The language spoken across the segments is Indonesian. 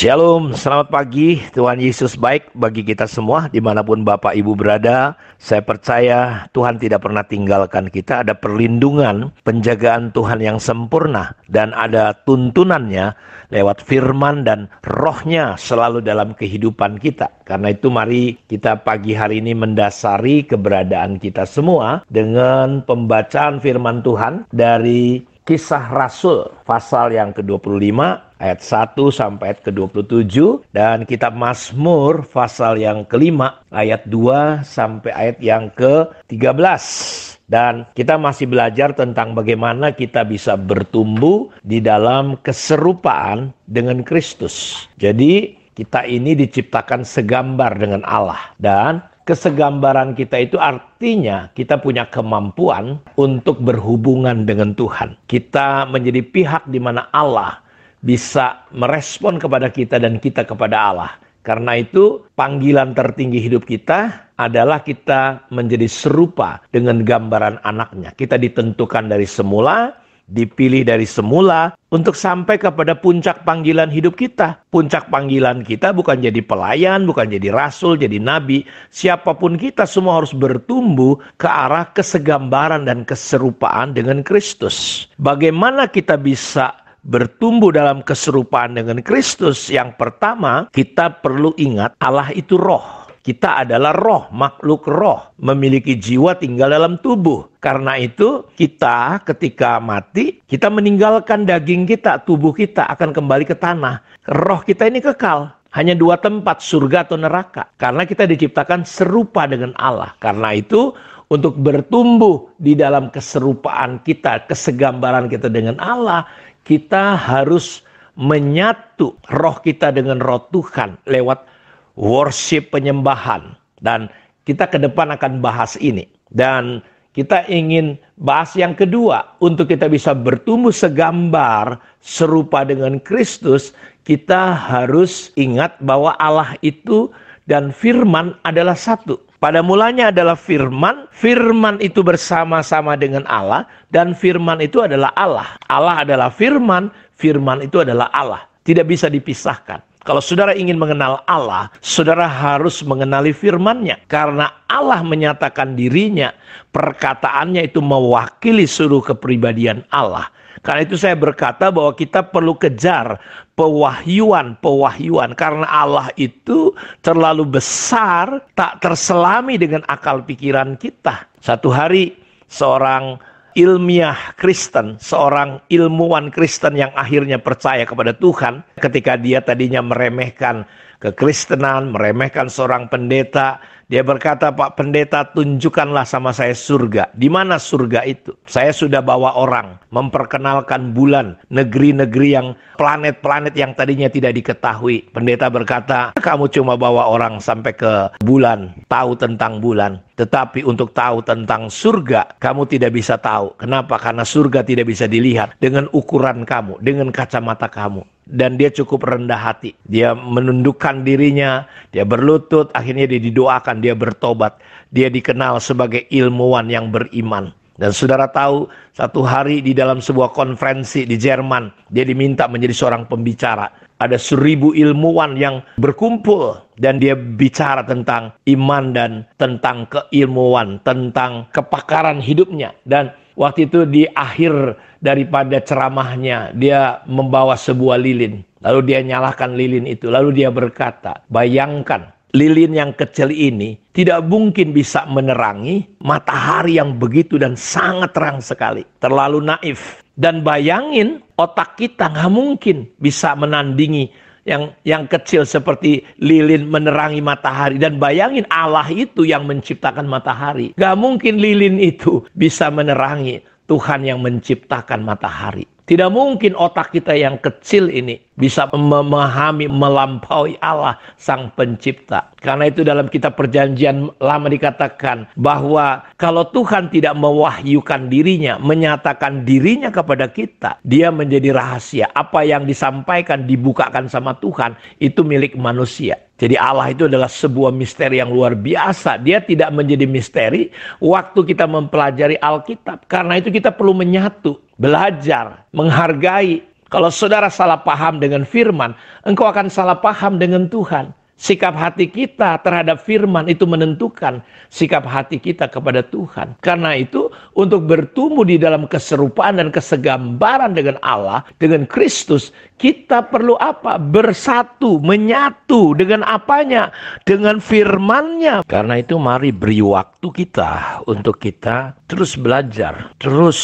Shalom, selamat pagi. Tuhan Yesus baik bagi kita semua, dimanapun Bapak Ibu berada. Saya percaya Tuhan tidak pernah tinggalkan kita. Ada perlindungan, penjagaan Tuhan yang sempurna, dan ada tuntunannya lewat firman dan rohnya selalu dalam kehidupan kita. Karena itu, mari kita pagi hari ini mendasari keberadaan kita semua dengan pembacaan firman Tuhan dari Kisah Rasul pasal yang ke-25 ayat 1 sampai ayat ke-27 dan kitab Mazmur pasal yang kelima ayat 2 sampai ayat yang ke-13 dan kita masih belajar tentang bagaimana kita bisa bertumbuh di dalam keserupaan dengan Kristus. Jadi kita ini diciptakan segambar dengan Allah dan kesegambaran kita itu artinya kita punya kemampuan untuk berhubungan dengan Tuhan. Kita menjadi pihak di mana Allah bisa merespon kepada kita dan kita kepada Allah. Karena itu, panggilan tertinggi hidup kita adalah kita menjadi serupa dengan gambaran anaknya. Kita ditentukan dari semula, dipilih dari semula untuk sampai kepada puncak panggilan hidup kita. Puncak panggilan kita bukan jadi pelayan, bukan jadi rasul, jadi nabi. Siapapun kita semua harus bertumbuh ke arah kesegambaran dan keserupaan dengan Kristus. Bagaimana kita bisa bertumbuh dalam keserupaan dengan Kristus, yang pertama kita perlu ingat Allah itu roh. Kita adalah roh, makhluk roh, memiliki jiwa tinggal dalam tubuh. Karena itu, kita ketika mati, kita meninggalkan daging kita, tubuh kita akan kembali ke tanah. Roh kita ini kekal, hanya dua tempat, surga atau neraka. Karena kita diciptakan serupa dengan Allah. Karena itu, untuk bertumbuh di dalam keserupaan kita, kesegambaran kita dengan Allah, kita harus menyatu roh kita dengan roh Tuhan lewat worship penyembahan dan kita ke depan akan bahas ini dan kita ingin bahas yang kedua untuk kita bisa bertumbuh segambar serupa dengan Kristus kita harus ingat bahwa Allah itu dan firman adalah satu pada mulanya adalah firman, firman itu bersama-sama dengan Allah, dan firman itu adalah Allah. Allah adalah firman, firman itu adalah Allah. Tidak bisa dipisahkan. Kalau saudara ingin mengenal Allah, saudara harus mengenali firman-Nya. Karena Allah menyatakan dirinya, perkataannya itu mewakili seluruh kepribadian Allah. Karena itu saya berkata bahwa kita perlu kejar pewahyuan-pewahyuan. Karena Allah itu terlalu besar, tak terselami dengan akal pikiran kita. Satu hari seorang ilmiah Kristen, seorang ilmuwan Kristen yang akhirnya percaya kepada Tuhan ketika dia tadinya meremehkan kekristenan, meremehkan seorang pendeta. Dia berkata, Pak pendeta tunjukkanlah sama saya surga. Di mana surga itu? Saya sudah bawa orang memperkenalkan bulan, negeri-negeri yang planet-planet yang tadinya tidak diketahui. Pendeta berkata, kamu cuma bawa orang sampai ke bulan, tahu tentang bulan. Tetapi untuk tahu tentang surga, kamu tidak bisa tahu. Kenapa? Karena surga tidak bisa dilihat dengan ukuran kamu, dengan kacamata kamu dan dia cukup rendah hati. Dia menundukkan dirinya, dia berlutut, akhirnya dia didoakan, dia bertobat. Dia dikenal sebagai ilmuwan yang beriman. Dan saudara tahu, satu hari di dalam sebuah konferensi di Jerman, dia diminta menjadi seorang pembicara. Ada seribu ilmuwan yang berkumpul dan dia bicara tentang iman dan tentang keilmuan, tentang kepakaran hidupnya. Dan waktu itu di akhir daripada ceramahnya dia membawa sebuah lilin. Lalu dia nyalakan lilin itu. Lalu dia berkata, bayangkan lilin yang kecil ini tidak mungkin bisa menerangi matahari yang begitu dan sangat terang sekali. Terlalu naif. Dan bayangin otak kita nggak mungkin bisa menandingi yang yang kecil seperti lilin menerangi matahari dan bayangin Allah itu yang menciptakan matahari. Gak mungkin lilin itu bisa menerangi Tuhan yang menciptakan matahari. Tidak mungkin otak kita yang kecil ini bisa memahami melampaui Allah sang pencipta. Karena itu dalam kitab perjanjian lama dikatakan bahwa kalau Tuhan tidak mewahyukan dirinya, menyatakan dirinya kepada kita, dia menjadi rahasia. Apa yang disampaikan dibukakan sama Tuhan itu milik manusia. Jadi Allah itu adalah sebuah misteri yang luar biasa. Dia tidak menjadi misteri waktu kita mempelajari Alkitab. Karena itu kita perlu menyatu, belajar, menghargai. Kalau saudara salah paham dengan firman, engkau akan salah paham dengan Tuhan. Sikap hati kita terhadap firman itu menentukan sikap hati kita kepada Tuhan. Karena itu, untuk bertumbuh di dalam keserupaan dan kesegambaran dengan Allah, dengan Kristus, kita perlu apa? Bersatu, menyatu dengan apanya? Dengan firmannya. Karena itu mari beri waktu kita untuk kita terus belajar, terus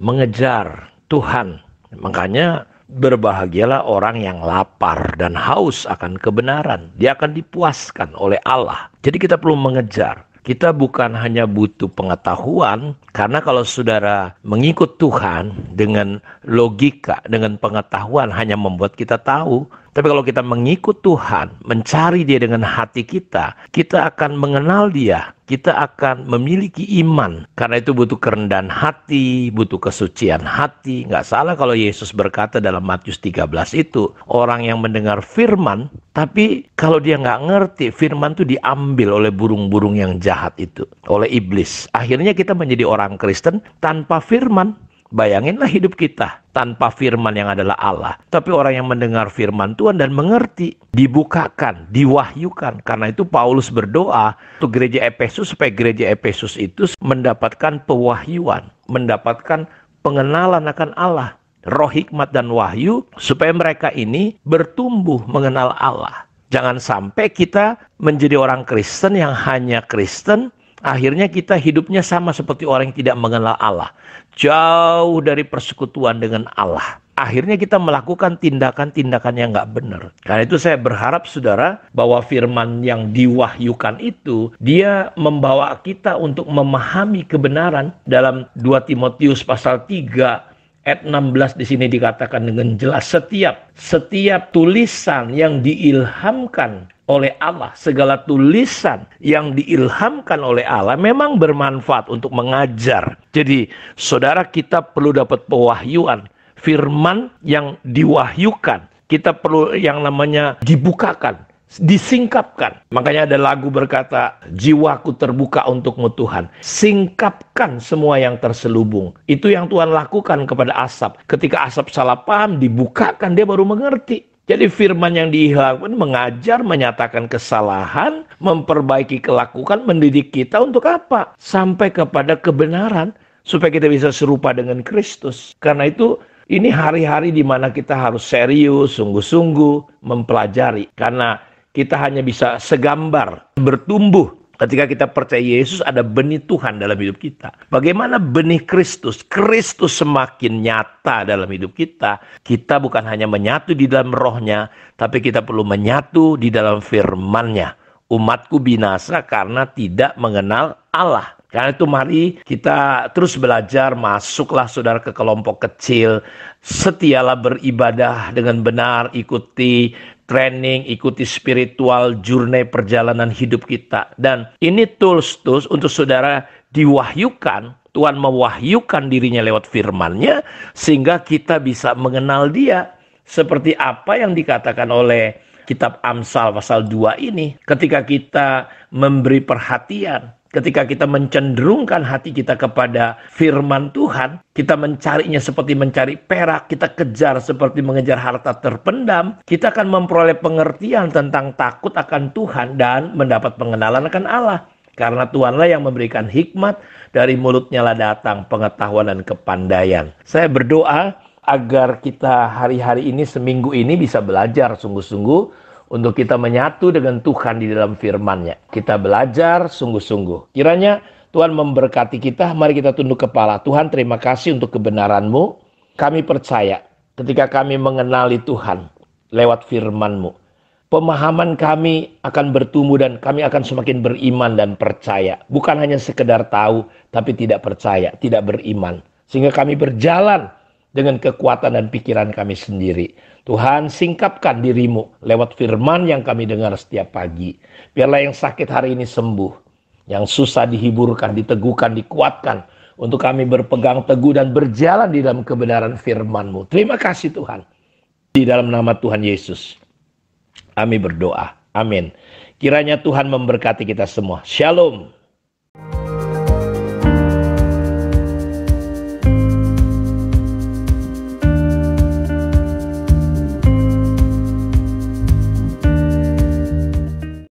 mengejar Tuhan. Makanya Berbahagialah orang yang lapar dan haus akan kebenaran. Dia akan dipuaskan oleh Allah. Jadi kita perlu mengejar. Kita bukan hanya butuh pengetahuan, karena kalau saudara mengikut Tuhan dengan logika, dengan pengetahuan hanya membuat kita tahu, tapi kalau kita mengikut Tuhan, mencari Dia dengan hati kita, kita akan mengenal Dia, kita akan memiliki iman. Karena itu butuh kerendahan hati, butuh kesucian hati. Nggak salah kalau Yesus berkata dalam Matius 13 itu, orang yang mendengar firman, tapi kalau dia nggak ngerti, firman itu diambil oleh burung-burung yang jahat itu, oleh iblis. Akhirnya kita menjadi orang Kristen tanpa firman, Bayanginlah hidup kita tanpa firman yang adalah Allah. Tapi orang yang mendengar firman Tuhan dan mengerti, dibukakan, diwahyukan. Karena itu Paulus berdoa untuk gereja Efesus supaya gereja Efesus itu mendapatkan pewahyuan, mendapatkan pengenalan akan Allah, roh hikmat dan wahyu supaya mereka ini bertumbuh mengenal Allah. Jangan sampai kita menjadi orang Kristen yang hanya Kristen Akhirnya kita hidupnya sama seperti orang yang tidak mengenal Allah, jauh dari persekutuan dengan Allah. Akhirnya kita melakukan tindakan-tindakan yang nggak benar. Karena itu saya berharap saudara bahwa firman yang diwahyukan itu dia membawa kita untuk memahami kebenaran dalam 2 Timotius pasal 3 ayat 16 di sini dikatakan dengan jelas setiap setiap tulisan yang diilhamkan oleh Allah, segala tulisan yang diilhamkan oleh Allah memang bermanfaat untuk mengajar. Jadi, saudara kita perlu dapat pewahyuan, firman yang diwahyukan. Kita perlu yang namanya dibukakan, disingkapkan. Makanya ada lagu berkata, jiwaku terbuka untukmu Tuhan. Singkapkan semua yang terselubung. Itu yang Tuhan lakukan kepada Asap. Ketika Asap salah paham, dibukakan, dia baru mengerti. Jadi firman yang dihilangkan mengajar, menyatakan kesalahan, memperbaiki kelakuan, mendidik kita untuk apa? Sampai kepada kebenaran supaya kita bisa serupa dengan Kristus. Karena itu ini hari-hari di mana kita harus serius, sungguh-sungguh mempelajari karena kita hanya bisa segambar bertumbuh Ketika kita percaya Yesus ada benih Tuhan dalam hidup kita. Bagaimana benih Kristus? Kristus semakin nyata dalam hidup kita. Kita bukan hanya menyatu di dalam rohnya, tapi kita perlu menyatu di dalam firmannya. Umatku binasa karena tidak mengenal Allah. Karena itu mari kita terus belajar, masuklah saudara ke kelompok kecil, setialah beribadah dengan benar, ikuti training, ikuti spiritual journey perjalanan hidup kita. Dan ini tools-tools untuk saudara diwahyukan, Tuhan mewahyukan dirinya lewat Firman-nya sehingga kita bisa mengenal dia. Seperti apa yang dikatakan oleh kitab Amsal pasal 2 ini ketika kita memberi perhatian ketika kita mencenderungkan hati kita kepada firman Tuhan, kita mencarinya seperti mencari perak, kita kejar seperti mengejar harta terpendam, kita akan memperoleh pengertian tentang takut akan Tuhan dan mendapat pengenalan akan Allah. Karena Tuhanlah yang memberikan hikmat, dari mulutnya lah datang pengetahuan dan kepandaian. Saya berdoa agar kita hari-hari ini, seminggu ini bisa belajar sungguh-sungguh untuk kita menyatu dengan Tuhan di dalam firman-Nya. Kita belajar sungguh-sungguh. Kiranya Tuhan memberkati kita. Mari kita tunduk kepala. Tuhan, terima kasih untuk kebenaran-Mu. Kami percaya ketika kami mengenali Tuhan lewat firman-Mu, pemahaman kami akan bertumbuh dan kami akan semakin beriman dan percaya. Bukan hanya sekedar tahu, tapi tidak percaya, tidak beriman. Sehingga kami berjalan dengan kekuatan dan pikiran kami sendiri. Tuhan, singkapkan dirimu lewat firman yang kami dengar setiap pagi. Biarlah yang sakit hari ini sembuh, yang susah dihiburkan, diteguhkan, dikuatkan, untuk kami berpegang teguh dan berjalan di dalam kebenaran FirmanMu. Terima kasih Tuhan. Di dalam nama Tuhan Yesus, kami berdoa. Amin. Kiranya Tuhan memberkati kita semua. Shalom.